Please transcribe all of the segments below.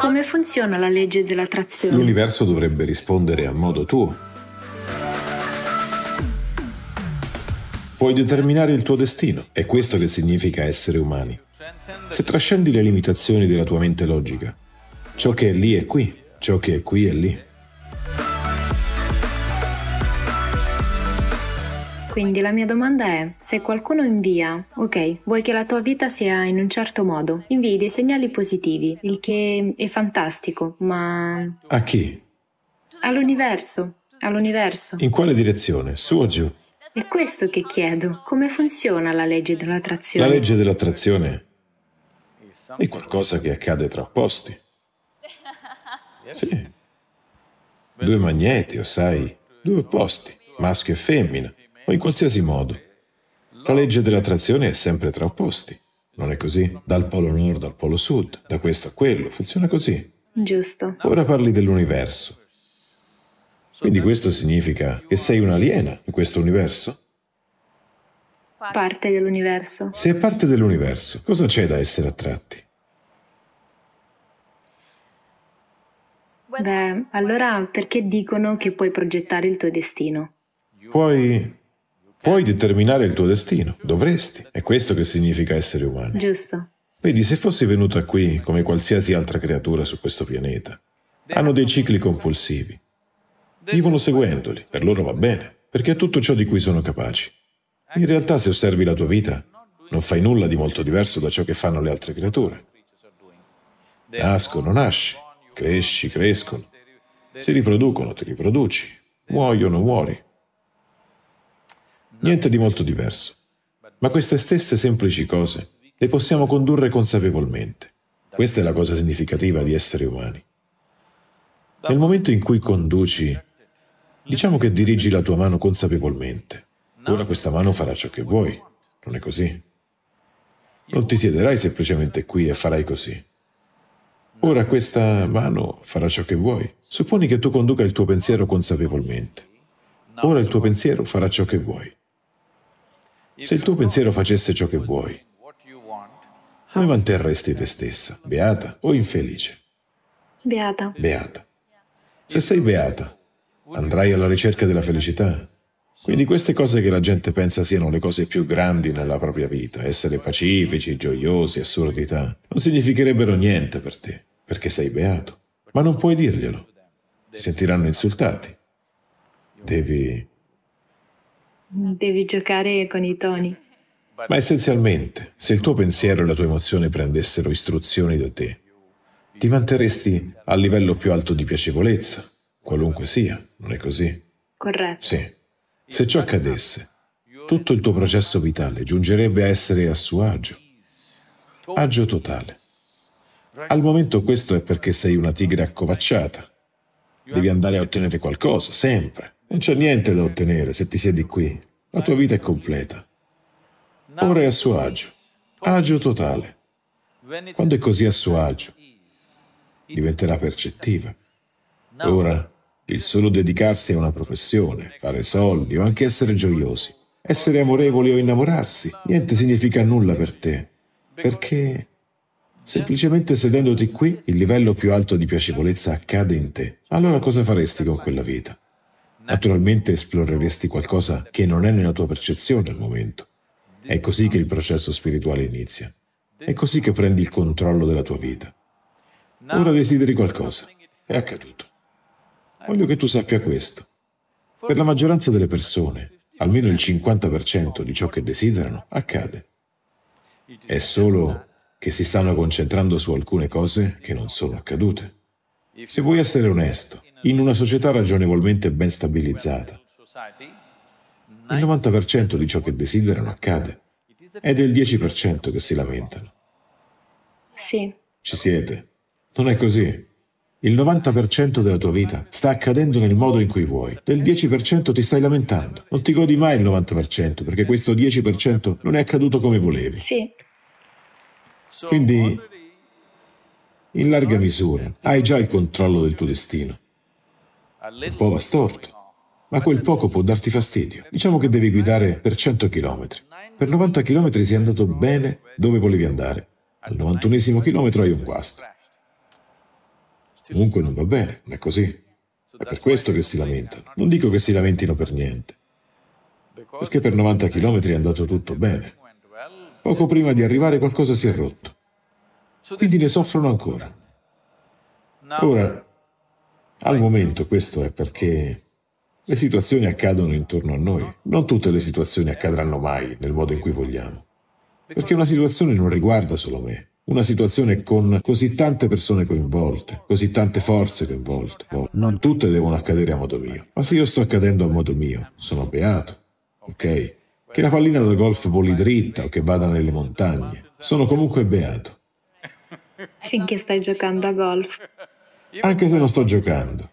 Come funziona la legge dell'attrazione? L'universo dovrebbe rispondere a modo tuo. Puoi determinare il tuo destino, è questo che significa essere umani. Se trascendi le limitazioni della tua mente logica, ciò che è lì è qui, ciò che è qui è lì. Quindi la mia domanda è, se qualcuno invia, ok, vuoi che la tua vita sia in un certo modo, invii dei segnali positivi, il che è fantastico, ma... A chi? All'universo, all'universo. In quale direzione? Su o giù? È questo che chiedo. Come funziona la legge dell'attrazione? La legge dell'attrazione è qualcosa che accade tra opposti. Sì. Due magneti, o sai, due opposti, maschio e femmina o in qualsiasi modo. La legge dell'attrazione è sempre tra opposti, non è così? Dal polo nord al polo sud, da questo a quello, funziona così. Giusto. Ora parli dell'universo. Quindi questo significa che sei un'aliena in questo universo? Parte dell'universo. Se è parte dell'universo, cosa c'è da essere attratti? Beh, allora perché dicono che puoi progettare il tuo destino? Puoi Puoi determinare il tuo destino, dovresti. È questo che significa essere umani. Giusto. Vedi, se fossi venuta qui come qualsiasi altra creatura su questo pianeta, hanno dei cicli compulsivi. Vivono seguendoli, per loro va bene, perché è tutto ciò di cui sono capaci. In realtà, se osservi la tua vita, non fai nulla di molto diverso da ciò che fanno le altre creature. Nascono, nasci, cresci, crescono, si riproducono, ti riproduci, muoiono, muori. Niente di molto diverso. Ma queste stesse semplici cose le possiamo condurre consapevolmente. Questa è la cosa significativa di essere umani. Nel momento in cui conduci, diciamo che dirigi la tua mano consapevolmente. Ora questa mano farà ciò che vuoi, non è così? Non ti siederai semplicemente qui e farai così. Ora questa mano farà ciò che vuoi. Supponi che tu conduca il tuo pensiero consapevolmente. Ora il tuo pensiero farà ciò che vuoi. Se il tuo pensiero facesse ciò che vuoi, come manterresti te stessa, beata o infelice? Beata. Beata. Se sei beata, andrai alla ricerca della felicità. Quindi queste cose che la gente pensa siano le cose più grandi nella propria vita, essere pacifici, gioiosi, assurdità, non significherebbero niente per te, perché sei beato. Ma non puoi dirglielo. Ti sentiranno insultati. Devi Devi giocare con i toni. Ma essenzialmente, se il tuo pensiero e la tua emozione prendessero istruzioni da te, ti manterresti al livello più alto di piacevolezza, qualunque sia, non è così? Corretto. Sì. Se ciò accadesse, tutto il tuo processo vitale giungerebbe a essere a suo agio. Agio totale. Al momento questo è perché sei una tigre accovacciata. Devi andare a ottenere qualcosa, sempre. Non c'è niente da ottenere se ti siedi qui. La tua vita è completa. Ora è a suo agio, agio totale. Quando è così a suo agio, diventerà percettiva. Ora, il solo dedicarsi a una professione, fare soldi o anche essere gioiosi, essere amorevoli o innamorarsi, niente significa nulla per te. Perché semplicemente sedendoti qui, il livello più alto di piacevolezza accade in te. Allora cosa faresti con quella vita? naturalmente esploreresti qualcosa che non è nella tua percezione al momento. È così che il processo spirituale inizia. È così che prendi il controllo della tua vita. Ora desideri qualcosa. È accaduto. Voglio che tu sappia questo. Per la maggioranza delle persone, almeno il 50% di ciò che desiderano accade. È solo che si stanno concentrando su alcune cose che non sono accadute. Se vuoi essere onesto, in una società ragionevolmente ben stabilizzata. Il 90% di ciò che desiderano accade è del 10% che si lamentano. Sì. Ci siete. Non è così. Il 90% della tua vita sta accadendo nel modo in cui vuoi. Del 10% ti stai lamentando. Non ti godi mai il 90% perché questo 10% non è accaduto come volevi. Sì. Quindi, in larga misura, hai già il controllo del tuo destino un po' va storto, ma quel poco può darti fastidio. Diciamo che devi guidare per 100 km. Per 90 km sei andato bene dove volevi andare. Al 91 km hai un guasto. Comunque non va bene, non è così. È per questo che si lamentano. Non dico che si lamentino per niente. Perché per 90 km è andato tutto bene. Poco prima di arrivare qualcosa si è rotto. Quindi ne soffrono ancora. Ora, al momento questo è perché le situazioni accadono intorno a noi. Non tutte le situazioni accadranno mai nel modo in cui vogliamo. Perché una situazione non riguarda solo me. Una situazione con così tante persone coinvolte, così tante forze coinvolte. Non tutte devono accadere a modo mio. Ma se io sto accadendo a modo mio, sono beato. Ok? Che la pallina da golf voli dritta o che vada nelle montagne. Sono comunque beato. Finché stai giocando a golf anche se non sto giocando.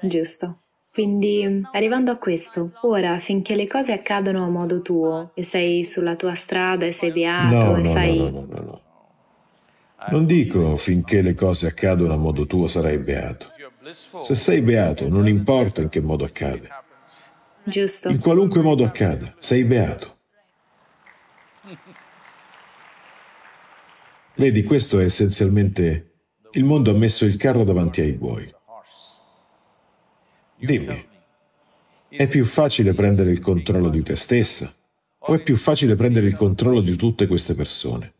Giusto. Quindi, arrivando a questo, ora finché le cose accadono a modo tuo e sei sulla tua strada e sei beato no, e no, No, no, no, no, Non dico finché le cose accadono a modo tuo sarai beato. Se sei beato, non importa in che modo accade. Giusto. In qualunque modo accada, sei beato. Vedi, questo è essenzialmente il mondo ha messo il carro davanti ai buoi. Dimmi, è più facile prendere il controllo di te stessa o è più facile prendere il controllo di tutte queste persone?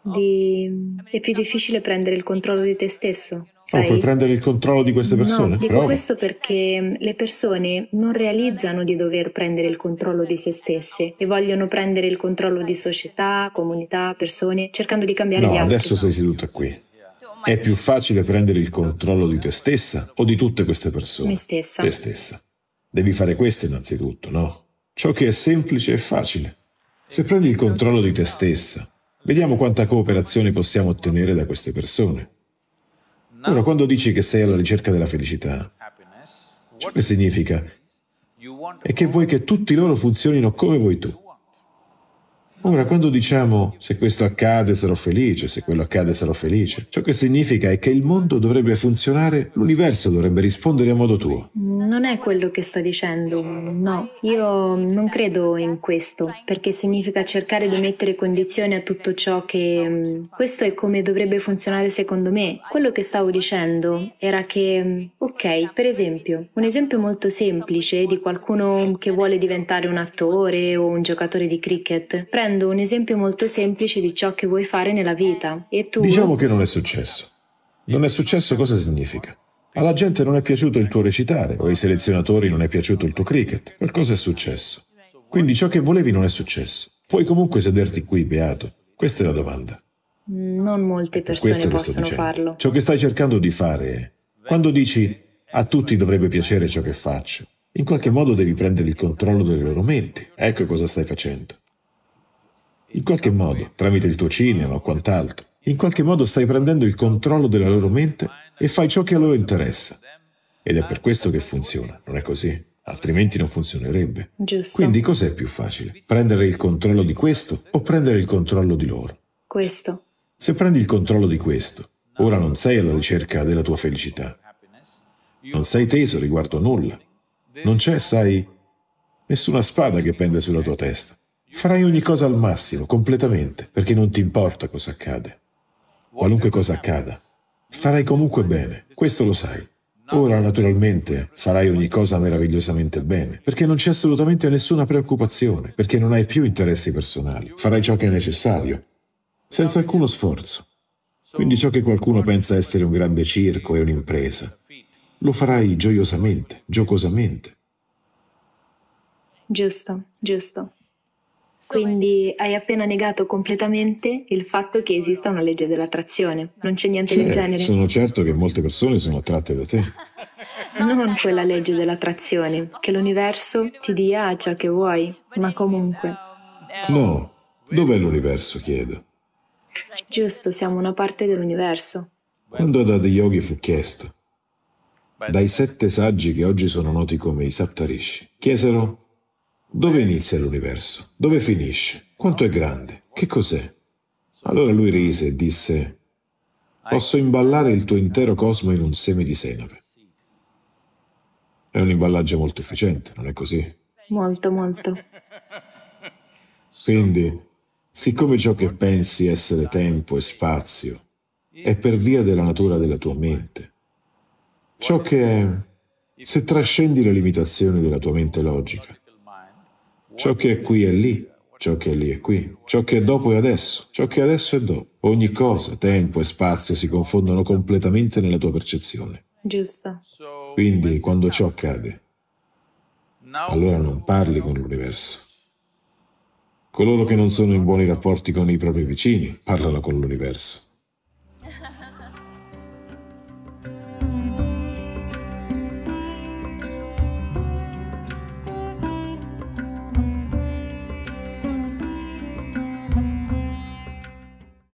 Di... È più difficile prendere il controllo di te stesso. Sai? Oh, puoi prendere il controllo di queste persone? No, dico Prova. questo perché mm, le persone non realizzano di dover prendere il controllo di se stesse e vogliono prendere il controllo di società, comunità, persone, cercando di cambiare no, gli altri. No, adesso sei seduta qui. È più facile prendere il controllo di te stessa o di tutte queste persone? Me stessa. Te stessa. Devi fare questo innanzitutto, no? Ciò che è semplice è facile. Se prendi il controllo di te stessa, vediamo quanta cooperazione possiamo ottenere da queste persone. Ora, quando dici che sei alla ricerca della felicità, ciò che significa è che vuoi che tutti loro funzionino come vuoi tu. Ora, quando diciamo se questo accade sarò felice, se quello accade sarò felice, ciò che significa è che il mondo dovrebbe funzionare, l'universo dovrebbe rispondere a modo tuo. Non è quello che sto dicendo, no. Io non credo in questo, perché significa cercare di mettere condizioni a tutto ciò che... Mm, questo è come dovrebbe funzionare secondo me. Quello che stavo dicendo era che, mm, ok, per esempio, un esempio molto semplice di qualcuno che vuole diventare un attore o un giocatore di cricket, prende facendo un esempio molto semplice di ciò che vuoi fare nella vita. E tu... Diciamo che non è successo. Non è successo cosa significa? Alla gente non è piaciuto il tuo recitare o ai selezionatori non è piaciuto il tuo cricket. Qualcosa è successo. Quindi ciò che volevi non è successo. Puoi comunque sederti qui, Beato. Questa è la domanda. Mm, non molte persone possono farlo. Ciò che stai cercando di fare è, quando dici a tutti dovrebbe piacere ciò che faccio, in qualche modo devi prendere il controllo delle loro menti. Ecco cosa stai facendo in qualche modo, tramite il tuo cinema o quant'altro. In qualche modo stai prendendo il controllo della loro mente e fai ciò che a loro interessa. Ed è per questo che funziona, non è così? Altrimenti non funzionerebbe. Giusto. Quindi cos'è più facile? Prendere il controllo di questo o prendere il controllo di loro? Questo. Se prendi il controllo di questo, ora non sei alla ricerca della tua felicità. Non sei teso riguardo nulla. Non c'è, sai, nessuna spada che pende sulla tua testa. Farai ogni cosa al massimo, completamente, perché non ti importa cosa accade. Qualunque cosa accada, starai comunque bene, questo lo sai. Ora, naturalmente, farai ogni cosa meravigliosamente bene, perché non c'è assolutamente nessuna preoccupazione, perché non hai più interessi personali. Farai ciò che è necessario, senza alcuno sforzo. Quindi ciò che qualcuno pensa essere un grande circo e un'impresa, lo farai gioiosamente, giocosamente. Giusto, giusto. Quindi hai appena negato completamente il fatto che esista una legge dell'attrazione. Non c'è niente c'è, del genere. Sono certo che molte persone sono attratte da te. Non quella legge dell'attrazione, che l'universo ti dia ciò che vuoi, ma comunque. No, dov'è l'universo, chiedo. Giusto, siamo una parte dell'universo. Quando ad Adiyogi fu chiesto, dai sette saggi che oggi sono noti come i Saptarishi, chiesero dove inizia l'universo? Dove finisce? Quanto è grande? Che cos'è? Allora lui rise e disse, posso imballare il tuo intero cosmo in un seme di senape. È un imballaggio molto efficiente, non è così? Molto, molto. Quindi, siccome ciò che pensi essere tempo e spazio è per via della natura della tua mente, ciò che è, se trascendi le limitazioni della tua mente logica, Ciò che è qui è lì, ciò che è lì è qui, ciò che è dopo è adesso, ciò che è adesso è dopo. Ogni cosa, tempo e spazio si confondono completamente nella tua percezione. Giusto. Quindi quando ciò accade, allora non parli con l'universo. Coloro che non sono in buoni rapporti con i propri vicini parlano con l'universo.